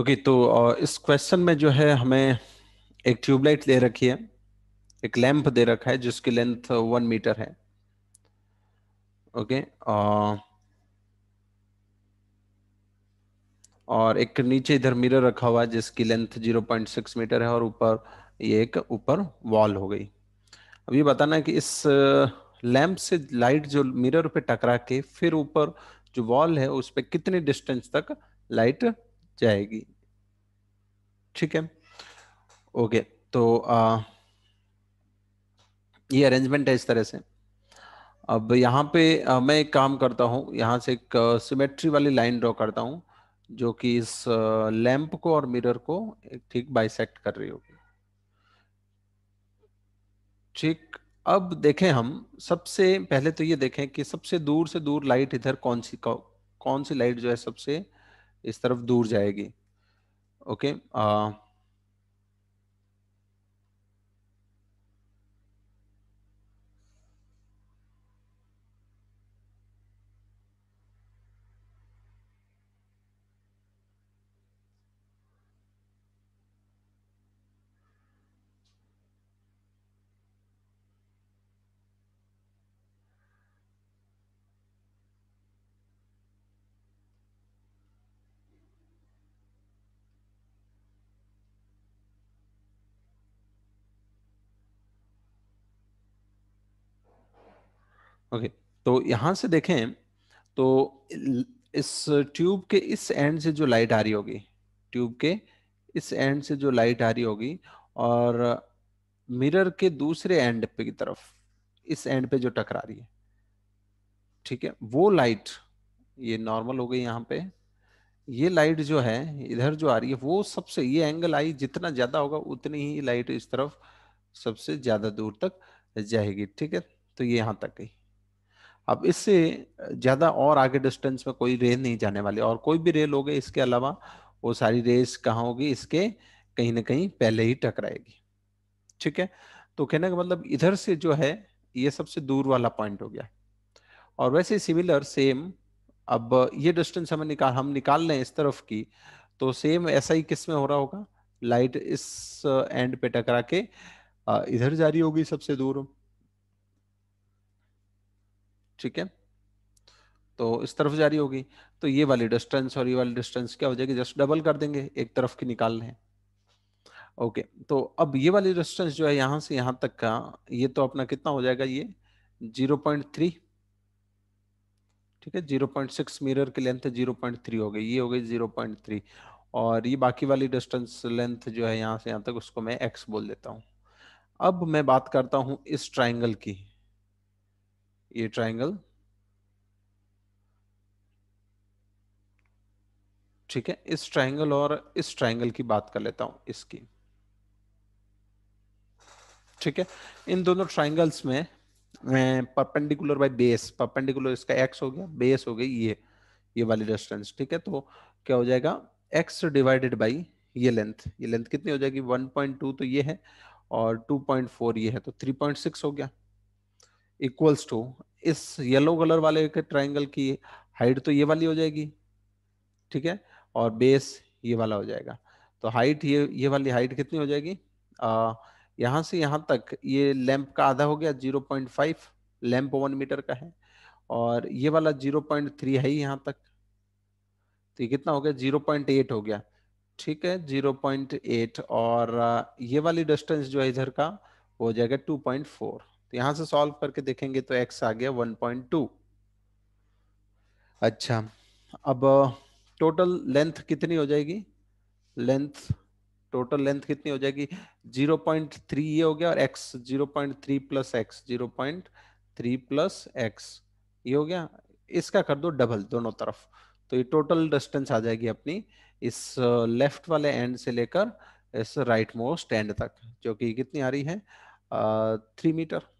Okay okay, तो इस question में जो है हमें एक ट्यूबलाइट दे रखी है एक लैंप दे रखा है जिसकी लेंथ वन मीटर है ओके okay, और एक नीचे इधर मिरर रखा हुआ है जिसकी length zero point six metre है और ऊपर ये एक ऊपर वॉल हो गई अब ये बताना है कि इस लैंप से लाइट जो मिरर पे टकरा के फिर ऊपर जो वॉल है उस पर कितने डिस्टेंस तक लाइट जाएगी ठीक है ओके तो आ, ये अरेंजमेंट है इस तरह से अब यहाँ पे आ, मैं एक काम करता हूँ यहाँ से एक सिमेट्री वाली लाइन ड्रॉ करता हूँ जो कि इस लैंप को और मिरर को एक ठीक बाइसेक्ट कर रही होगी ठीक अब देखें हम सबसे पहले तो ये देखें कि सबसे दूर से दूर लाइट इधर कौन सी कौन सी लाइट जो है सबसे इस तरफ दूर जाएगी ओके okay? ओके तो यहां से देखें तो इस ट्यूब के इस एंड से जो लाइट आ रही होगी ट्यूब के इस एंड से जो लाइट आ रही होगी और मिरर के दूसरे एंड पे की तरफ इस एंड पे जो टकरा रही है ठीक है वो लाइट ये नॉर्मल हो गई यहाँ पे ये लाइट जो है इधर जो आ रही है वो सबसे ये एंगल आई जितना ज्यादा होगा उतनी ही लाइट इस तरफ सबसे ज्यादा दूर तक जाएगी ठीक है तो ये यहाँ तक गई अब इससे ज़्यादा और आगे डिस्टेंस में कोई रेल नहीं जाने वाली और कोई भी रेल होगी इसके अलावा वो सारी रेस कहा होगी इसके कहीं ना कहीं पहले ही टकराएगी ठीक है तो कहने का मतलब इधर से जो है ये सबसे दूर वाला पॉइंट हो गया और वैसे सिमिलर सेम अब ये डिस्टेंस हमें निकाल हम निकाल लें इस तरफ की तो सेम ऐसा ही किस में हो रहा होगा लाइट इस एंड पे टकरा के इधर जारी होगी सबसे दूर ठीक है तो इस तरफ जारी होगी तो ये वाली डिस्टेंस और ये वाली डिस्टेंस क्या हो जाएगी जस्ट डबल कर देंगे एक तरफ की निकाल लें ओके तो अब ये वाली डिस्टेंस जो है यहाँ से यहाँ तक का ये तो अपना कितना हो जाएगा ये जीरो ठीक है जीरो पॉइंट सिक्स मीरर की लेंथ जीरो पॉइंट थ्री हो गई ये हो गई जीरो और ये बाकी वाली डिस्टेंस लेंथ जो है यहाँ से यहाँ तक उसको मैं एक्स बोल देता हूँ अब मैं बात करता हूँ इस ट्राइंगल की ये ट्राइंगल ठीक है इस ट्राइंगल और इस ट्राइंगल की बात कर लेता हूं इसकी ठीक है इन दोनों ट्राइंगल्स में परपेंडिकुलर बाय बेस परपेंडिकुलर इसका एक्स हो गया बेस हो गई ये ये वाली डिस्टेंस ठीक है तो क्या हो जाएगा एक्स डिवाइडेड बाई ये लेंथ ये लेंथ कितनी हो जाएगी 1.2 तो ये है और 2.4 ये है तो 3.6 हो गया इक्वल्स टू इस येलो कलर वाले के ट्राइंगल की हाइट तो ये वाली हो जाएगी ठीक है और बेस ये वाला हो जाएगा तो हाइट ये ये वाली हाइट कितनी हो जाएगी आ, यहां से यहाँ तक ये लैंप का आधा हो गया 0.5 लैंप वन मीटर का है और ये वाला 0.3 है यहाँ तक तो ये कितना हो गया 0.8 हो गया ठीक है 0.8 और ये वाली डिस्टेंस जो है इधर का वो हो जाएगा 2.4 यहां से सॉल्व करके देखेंगे तो एक्स आ गया 1.2 अच्छा अब टोटल लेंथ कितनी हो जाएगी लेंथ टोटल लेंथ कितनी हो जाएगी 0.3 ये हो गया और x 0.3 plus x zero plus x ये हो गया इसका कर दो डबल दोनों तरफ तो ये टोटल डिस्टेंस आ जाएगी अपनी इस लेफ्ट वाले एंड से लेकर इस राइट मोस्ट एंड तक जो कि कितनी आ रही है थ्री मीटर